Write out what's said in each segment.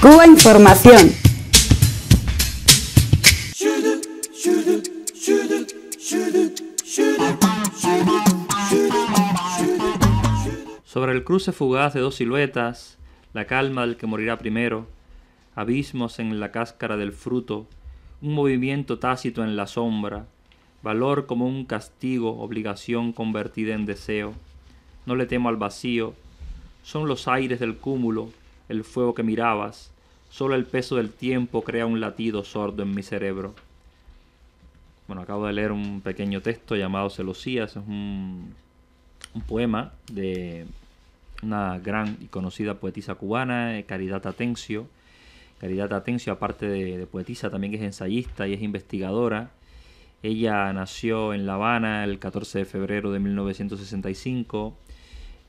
Cuba Información. Sobre el cruce fugaz de dos siluetas, la calma del que morirá primero, abismos en la cáscara del fruto, un movimiento tácito en la sombra, valor como un castigo, obligación convertida en deseo. No le temo al vacío, son los aires del cúmulo, el fuego que mirabas, solo el peso del tiempo crea un latido sordo en mi cerebro. Bueno, acabo de leer un pequeño texto llamado Celosías, es un, poema de una gran y conocida poetisa cubana, Caridad Atencio. Caridad Atencio, aparte de, de poetisa, también es ensayista y es investigadora. Ella nació en La Habana el 14 de febrero de 1965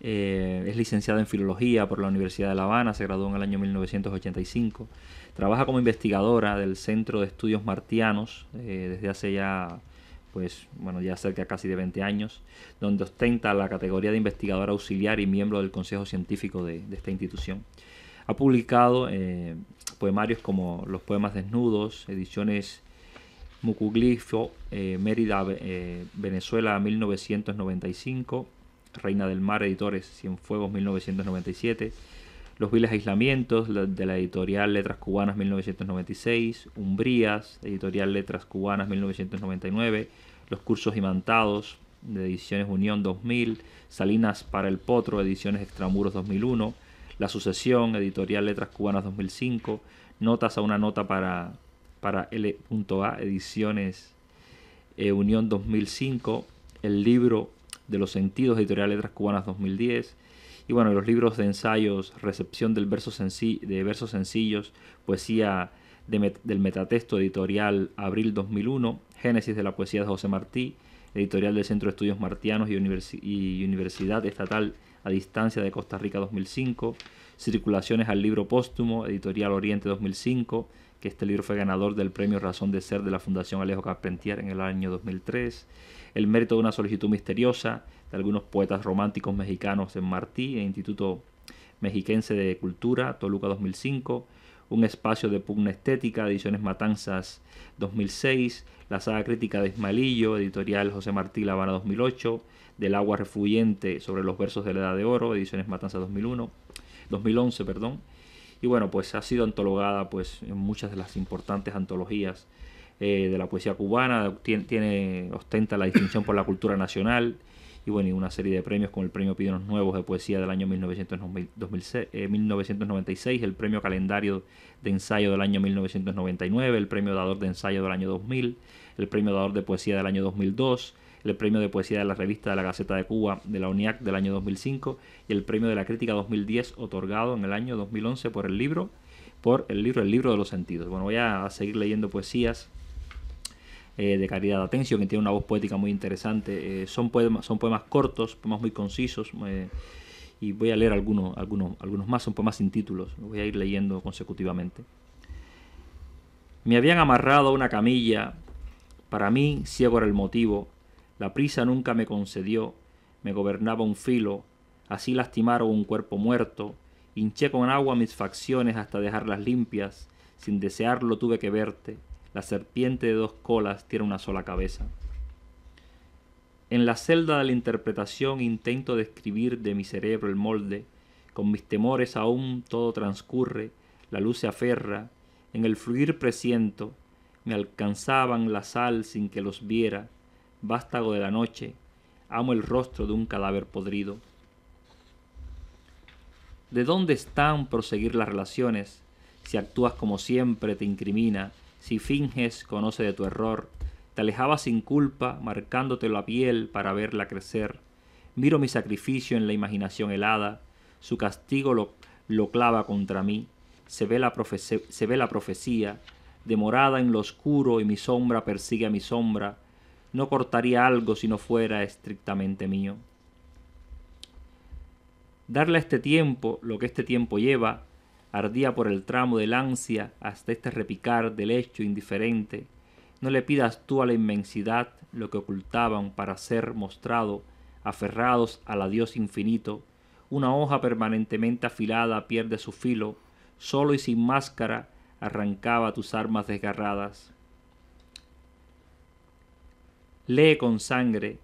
eh, es licenciada en Filología por la Universidad de La Habana, se graduó en el año 1985. Trabaja como investigadora del Centro de Estudios Martianos eh, desde hace ya, pues, bueno, ya cerca casi de 20 años, donde ostenta la categoría de investigadora auxiliar y miembro del Consejo Científico de, esta institución. Ha publicado eh, poemarios como Los Poemas Desnudos, ediciones Mucuglifo, Mérida, Venezuela 1995 Reina del Mar Editores, Cienfuegos 1997, Los Viles Aislamientos de la editorial Letras Cubanas 1996, Umbrías, editorial Letras Cubanas 1999, Los Cursos Imantados de Ediciones Unión 2000, Salinas para el Potro, Ediciones Extramuros 2001, La Sucesión, editorial Letras Cubanas 2005, Notas a una nota para, para L.A, Ediciones eh, Unión 2005, el libro de los sentidos, editorial Letras Cubanas 2010. Y bueno, los libros de ensayos, recepción del verso de versos sencillos, poesía del metatexto editorial Abril 2001, Génesis de la poesía de José Martí, editorial del Centro de Estudios Martianos y Universidad Estatal a Distancia de Costa Rica 2005, Circulaciones al Libro Póstumo, editorial Oriente 2005, que este libro fue ganador del premio Razón de Ser de la Fundación Alejo Carpentier en el año 2003, El mérito de una solicitud misteriosa de algunos poetas románticos mexicanos en Martí, Instituto Mexiquense de Cultura, Toluca 2005, Un espacio de pugna estética, Ediciones Matanzas 2006, La saga crítica de Esmalillo, editorial José Martí La Habana 2008, Del agua refluyente sobre los versos de la Edad de Oro, Ediciones Matanzas 2001, 2011, perdón y bueno, pues ha sido antologada pues, en muchas de las importantes antologías eh, de la poesía cubana, tiene, ostenta la distinción por la cultura nacional y bueno, y una serie de premios como el Premio pidenos Nuevos de Poesía del año 1996, eh, el Premio Calendario de Ensayo del año 1999, el Premio Dador de Ensayo del año 2000, el Premio Dador de Poesía del año 2002, el premio de poesía de la revista de la Gaceta de Cuba de la UNIAC del año 2005 y el premio de la crítica 2010 otorgado en el año 2011 por el libro, por el libro El libro de los sentidos. Bueno, voy a seguir leyendo poesías eh, de Caridad Atencio, que tiene una voz poética muy interesante. Eh, son, poemas, son poemas cortos, poemas muy concisos. Eh, y voy a leer algunos, algunos, algunos más, son poemas sin títulos, los voy a ir leyendo consecutivamente. Me habían amarrado a una camilla, para mí, ciego era el motivo, la prisa nunca me concedió, me gobernaba un filo, así lastimaron un cuerpo muerto, hinché con agua mis facciones hasta dejarlas limpias, sin desearlo tuve que verte, la serpiente de dos colas tiene una sola cabeza. En la celda de la interpretación intento describir de mi cerebro el molde, con mis temores aún todo transcurre, la luz se aferra, en el fluir presiento, me alcanzaban la sal sin que los viera, vástago de la noche, amo el rostro de un cadáver podrido. ¿De dónde están proseguir las relaciones? Si actúas como siempre, te incrimina, si finges, conoce de tu error, te alejaba sin culpa, marcándote la piel para verla crecer. Miro mi sacrificio en la imaginación helada, su castigo lo, clava contra mí, se ve, la se ve la profecía, demorada en lo oscuro y mi sombra persigue a mi sombra, no cortaría algo si no fuera estrictamente mío. Darle a este tiempo lo que este tiempo lleva, ardía por el tramo del ansia hasta este repicar del hecho indiferente. No le pidas tú a la inmensidad lo que ocultaban para ser mostrado, aferrados al adiós infinito. Una hoja permanentemente afilada pierde su filo, solo y sin máscara arrancaba tus armas desgarradas. Lee con sangre,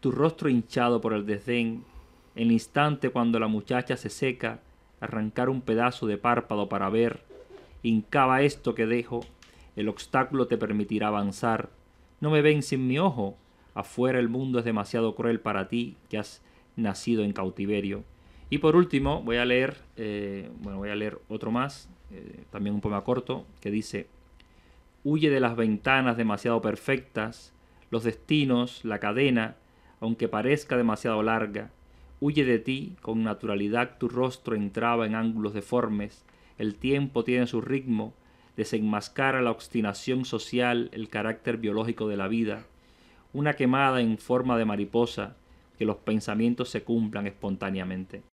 tu rostro hinchado por el desdén, el instante cuando la muchacha se seca, arrancar un pedazo de párpado para ver, hincaba esto que dejo, el obstáculo te permitirá avanzar. No me ven sin mi ojo, afuera el mundo es demasiado cruel para ti que has nacido en cautiverio. Y por último, voy a leer, eh, bueno, voy a leer otro más, eh, también un poema corto, que dice, Huye de las ventanas demasiado perfectas, los destinos, la cadena, aunque parezca demasiado larga, huye de ti, con naturalidad tu rostro entraba en ángulos deformes, el tiempo tiene su ritmo, desenmascara la obstinación social, el carácter biológico de la vida, una quemada en forma de mariposa, que los pensamientos se cumplan espontáneamente.